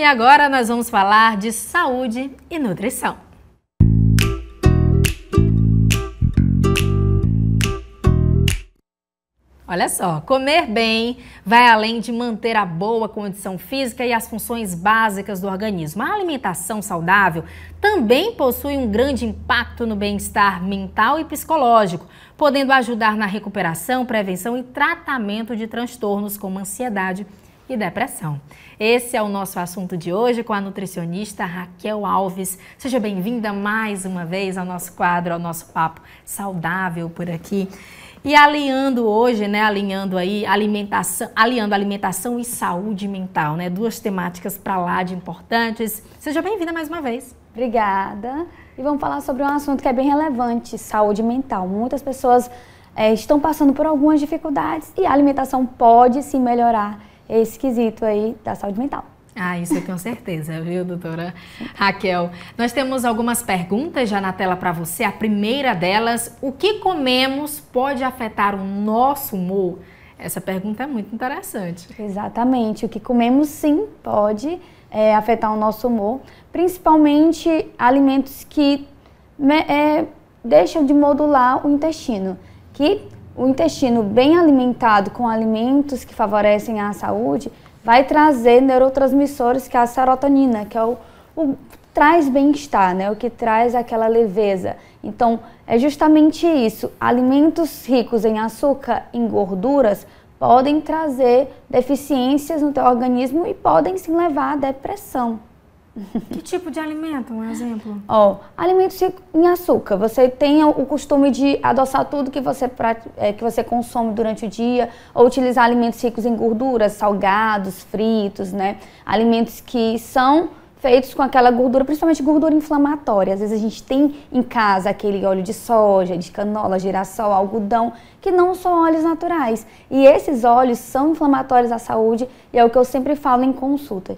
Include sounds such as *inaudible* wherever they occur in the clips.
E agora nós vamos falar de saúde e nutrição. Olha só, comer bem vai além de manter a boa condição física e as funções básicas do organismo. A alimentação saudável também possui um grande impacto no bem-estar mental e psicológico, podendo ajudar na recuperação, prevenção e tratamento de transtornos como ansiedade e depressão. Esse é o nosso assunto de hoje com a nutricionista Raquel Alves. Seja bem-vinda mais uma vez ao nosso quadro, ao nosso papo saudável por aqui. E alinhando hoje, né, alinhando aí alimentação, aliando alimentação e saúde mental, né, duas temáticas para lá de importantes. Seja bem-vinda mais uma vez. Obrigada. E vamos falar sobre um assunto que é bem relevante, saúde mental. Muitas pessoas é, estão passando por algumas dificuldades e a alimentação pode se melhorar esse quesito aí da saúde mental. Ah, isso com certeza, viu, doutora Raquel? Nós temos algumas perguntas já na tela para você. A primeira delas, o que comemos pode afetar o nosso humor? Essa pergunta é muito interessante. Exatamente, o que comemos sim pode é, afetar o nosso humor, principalmente alimentos que né, é, deixam de modular o intestino, que o intestino bem alimentado com alimentos que favorecem a saúde vai trazer neurotransmissores que é a serotonina, que é o, o traz bem-estar, né? O que traz aquela leveza. Então, é justamente isso. Alimentos ricos em açúcar, em gorduras, podem trazer deficiências no teu organismo e podem sim levar à depressão. Que tipo de alimento, um exemplo? Ó, oh, alimentos em açúcar. Você tem o costume de adoçar tudo que você, é, que você consome durante o dia, ou utilizar alimentos ricos em gorduras, salgados, fritos, né? Alimentos que são feitos com aquela gordura, principalmente gordura inflamatória. Às vezes a gente tem em casa aquele óleo de soja, de canola, girassol, algodão, que não são óleos naturais. E esses óleos são inflamatórios à saúde e é o que eu sempre falo em consulta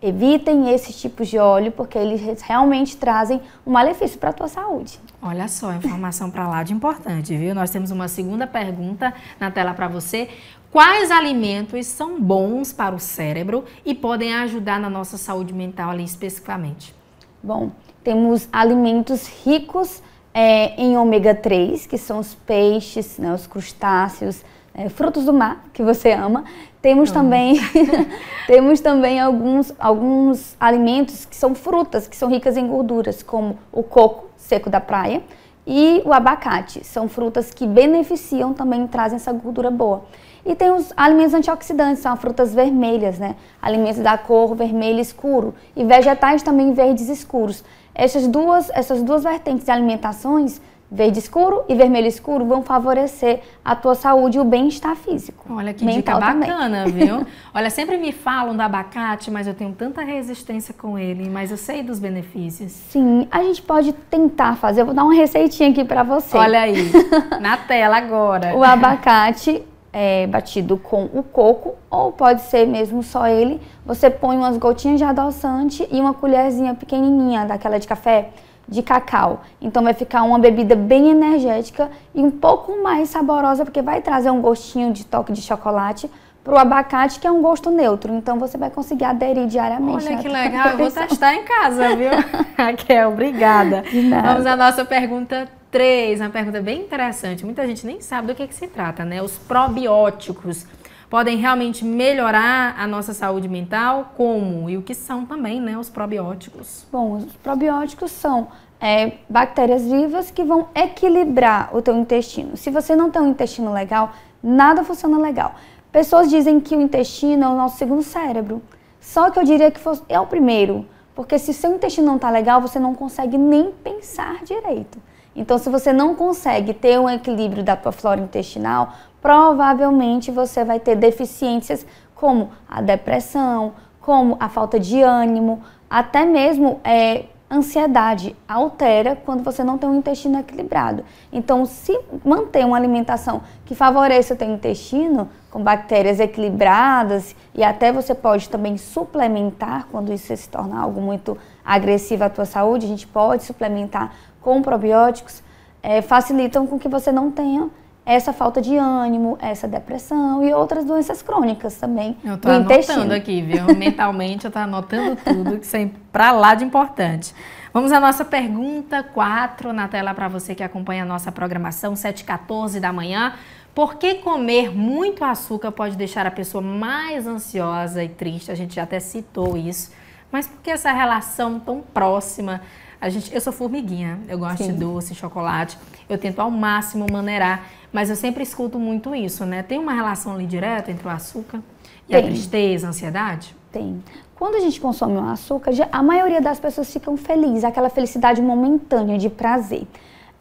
Evitem esses tipos de óleo porque eles realmente trazem um malefício para a tua saúde. Olha só, informação para lá de importante, viu? Nós temos uma segunda pergunta na tela para você. Quais alimentos são bons para o cérebro e podem ajudar na nossa saúde mental ali especificamente? Bom, temos alimentos ricos é, em ômega 3, que são os peixes, né, os crustáceos, é, frutos do mar, que você ama. Temos ah. também *laughs* temos também alguns, alguns alimentos que são frutas, que são ricas em gorduras, como o coco seco da praia e o abacate. São frutas que beneficiam também, trazem essa gordura boa. E tem os alimentos antioxidantes, são frutas vermelhas, né? Alimentos da cor vermelho escuro e vegetais também verdes escuros. Essas duas, essas duas vertentes de alimentações Verde escuro e vermelho escuro vão favorecer a tua saúde e o bem-estar físico. Olha que dica bacana, também. viu? *laughs* Olha, sempre me falam do abacate, mas eu tenho tanta resistência com ele, mas eu sei dos benefícios. Sim, a gente pode tentar fazer. Eu vou dar uma receitinha aqui para você. Olha aí, *laughs* na tela agora. o abacate é, batido com o coco, ou pode ser mesmo só ele. Você põe umas gotinhas de adoçante e uma colherzinha pequenininha daquela de café de cacau. Então vai ficar uma bebida bem energética e um pouco mais saborosa, porque vai trazer um gostinho de toque de chocolate para o abacate, que é um gosto neutro. Então você vai conseguir aderir diariamente. Olha que legal, eu vou testar em casa, viu? *laughs* Raquel, obrigada. Vamos à nossa pergunta 3, uma pergunta bem interessante. Muita gente nem sabe do que, é que se trata, né? Os probióticos podem realmente melhorar a nossa saúde mental, como e o que são também né, os probióticos? Bom, os probióticos são é, bactérias vivas que vão equilibrar o teu intestino. Se você não tem um intestino legal, nada funciona legal. Pessoas dizem que o intestino é o nosso segundo cérebro. Só que eu diria que fosse, é o primeiro, porque se seu intestino não está legal, você não consegue nem pensar direito. Então, se você não consegue ter um equilíbrio da tua flora intestinal, provavelmente você vai ter deficiências como a depressão, como a falta de ânimo, até mesmo é, ansiedade altera quando você não tem um intestino equilibrado. Então, se manter uma alimentação que favoreça o teu intestino, com bactérias equilibradas, e até você pode também suplementar, quando isso se tornar algo muito agressivo à tua saúde, a gente pode suplementar com probióticos, é, facilitam com que você não tenha essa falta de ânimo, essa depressão e outras doenças crônicas também. Eu tô do anotando intestino. aqui, viu? *laughs* Mentalmente eu tô anotando tudo, que isso é pra lá de importante. Vamos à nossa pergunta 4 na tela para você que acompanha a nossa programação, 7h14 da manhã. Por que comer muito açúcar pode deixar a pessoa mais ansiosa e triste? A gente já até citou isso. Mas por que essa relação tão próxima a gente, eu sou formiguinha, eu gosto Sim. de doce, chocolate. Eu tento ao máximo maneirar, mas eu sempre escuto muito isso, né? Tem uma relação ali direta entre o açúcar e Tem. a tristeza, a ansiedade? Tem. Quando a gente consome um açúcar, a maioria das pessoas ficam felizes, aquela felicidade momentânea de prazer.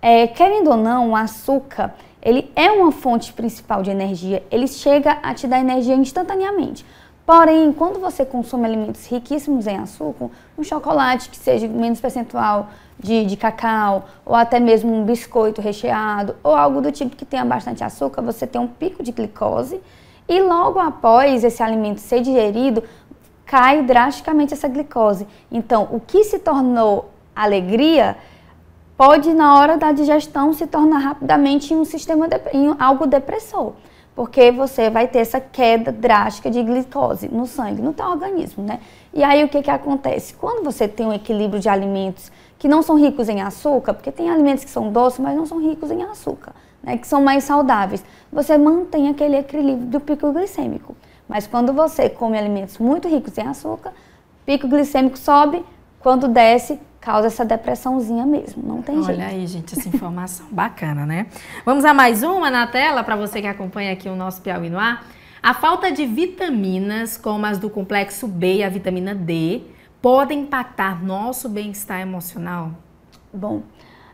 É, querendo ou não, o açúcar ele é uma fonte principal de energia. Ele chega a te dar energia instantaneamente. Porém, quando você consome alimentos riquíssimos em açúcar, um chocolate que seja menos percentual de, de cacau, ou até mesmo um biscoito recheado, ou algo do tipo que tenha bastante açúcar, você tem um pico de glicose e logo após esse alimento ser digerido, cai drasticamente essa glicose. Então, o que se tornou alegria pode, na hora da digestão, se tornar rapidamente um sistema de, algo depressor porque você vai ter essa queda drástica de glicose no sangue, no teu organismo, né? E aí o que, que acontece? Quando você tem um equilíbrio de alimentos que não são ricos em açúcar, porque tem alimentos que são doces, mas não são ricos em açúcar, né? Que são mais saudáveis, você mantém aquele equilíbrio do pico glicêmico. Mas quando você come alimentos muito ricos em açúcar, pico glicêmico sobe, quando desce, causa essa depressãozinha mesmo, não tem Olha jeito. Olha aí, gente, essa informação *laughs* bacana, né? Vamos a mais uma na tela para você que acompanha aqui o nosso Piauí no ar. A falta de vitaminas, como as do complexo B e a vitamina D, podem impactar nosso bem-estar emocional? Bom,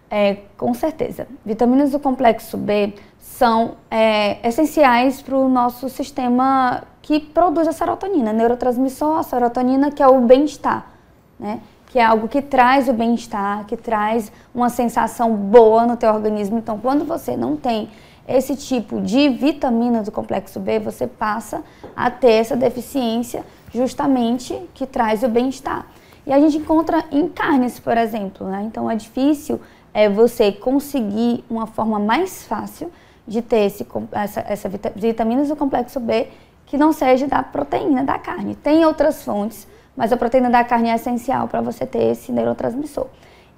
é, com certeza. Vitaminas do complexo B são é, essenciais para o nosso sistema que produz a serotonina, neurotransmissor, a serotonina, que é o bem-estar. Né? que é algo que traz o bem-estar, que traz uma sensação boa no teu organismo. Então, quando você não tem esse tipo de vitamina do complexo B, você passa a ter essa deficiência justamente que traz o bem-estar. E a gente encontra em carnes, por exemplo, né? Então é difícil é, você conseguir uma forma mais fácil de ter esse, essa, essa vitaminas do complexo B que não seja da proteína da carne. Tem outras fontes mas a proteína da carne é essencial para você ter esse neurotransmissor.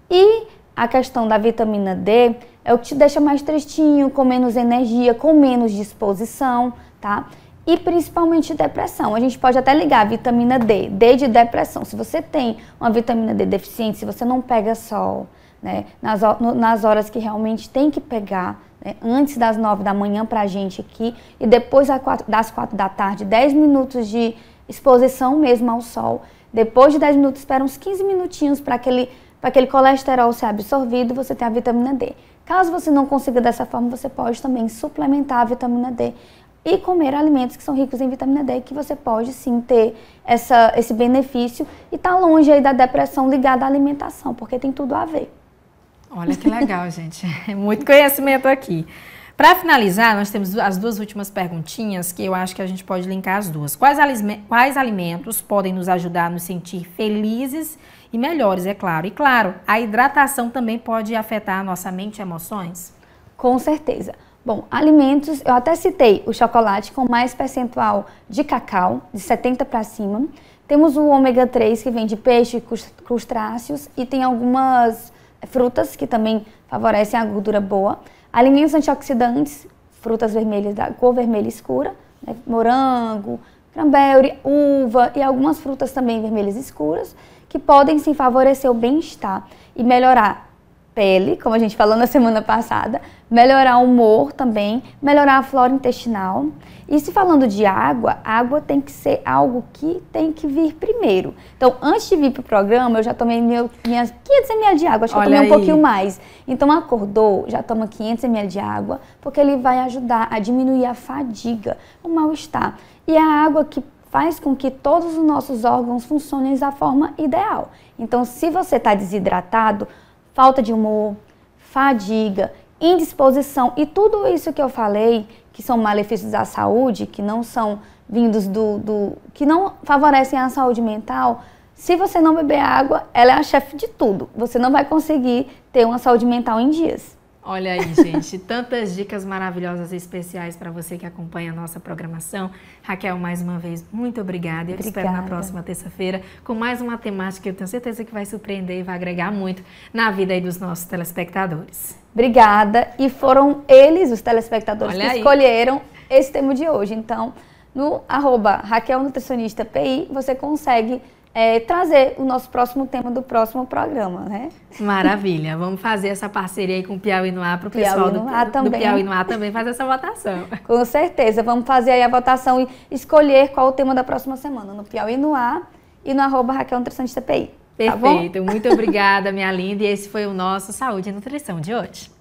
E a questão da vitamina D é o que te deixa mais tristinho, com menos energia, com menos disposição, tá? E principalmente depressão. A gente pode até ligar a vitamina D, D de depressão. Se você tem uma vitamina D deficiente, se você não pega sol, né, nas, nas horas que realmente tem que pegar, né, antes das nove da manhã pra gente aqui, e depois das quatro da tarde, dez minutos de exposição mesmo ao sol. Depois de 10 minutos, espera uns 15 minutinhos para aquele, aquele colesterol ser absorvido você tem a vitamina D. Caso você não consiga dessa forma, você pode também suplementar a vitamina D e comer alimentos que são ricos em vitamina D, que você pode sim ter essa, esse benefício e tá longe aí da depressão ligada à alimentação, porque tem tudo a ver. Olha que legal, *laughs* gente. Muito conhecimento aqui. Para finalizar, nós temos as duas últimas perguntinhas que eu acho que a gente pode linkar as duas. Quais, quais alimentos podem nos ajudar a nos sentir felizes e melhores, é claro? E claro, a hidratação também pode afetar a nossa mente e emoções? Com certeza. Bom, alimentos, eu até citei o chocolate com mais percentual de cacau, de 70 para cima. Temos o ômega 3 que vem de peixe, crustáceos e tem algumas frutas que também favorecem a gordura boa. Alimentos antioxidantes, frutas vermelhas da cor vermelha escura, né? morango, cranberry, uva e algumas frutas também vermelhas escuras, que podem sim favorecer o bem-estar e melhorar pele, como a gente falou na semana passada, melhorar o humor também, melhorar a flora intestinal. E se falando de água, água tem que ser algo que tem que vir primeiro. Então, antes de vir para o programa, eu já tomei meu, minhas 500 ml de água, acho Olha que eu tomei aí. um pouquinho mais. Então, acordou, já toma 500 ml de água, porque ele vai ajudar a diminuir a fadiga, o mal-estar. E é a água que faz com que todos os nossos órgãos funcionem da forma ideal. Então, se você está desidratado, falta de humor, fadiga, indisposição e tudo isso que eu falei, que são malefícios à saúde, que não são vindos do, do que não favorecem a saúde mental, se você não beber água, ela é a chefe de tudo. Você não vai conseguir ter uma saúde mental em dias. Olha aí, gente, tantas dicas maravilhosas e especiais para você que acompanha a nossa programação. Raquel, mais uma vez, muito obrigada. Eu obrigada. te espero na próxima terça-feira com mais uma temática que eu tenho certeza que vai surpreender e vai agregar muito na vida dos nossos telespectadores. Obrigada. E foram eles, os telespectadores, Olha que aí. escolheram esse tema de hoje. Então, no arroba Raquel Nutricionista PI, você consegue é, trazer o nosso próximo tema do próximo programa, né? Maravilha. Vamos fazer essa parceria aí com o Piauí no Ar para o pessoal do, do Piauí no Ar também fazer essa votação. *laughs* Com certeza. Vamos fazer aí a votação e escolher qual o tema da próxima semana no Piauí no Ar e no arroba Raquel Nutrição de CPI. Perfeito. Tá Muito obrigada, minha linda. E esse foi o nosso Saúde e Nutrição de hoje.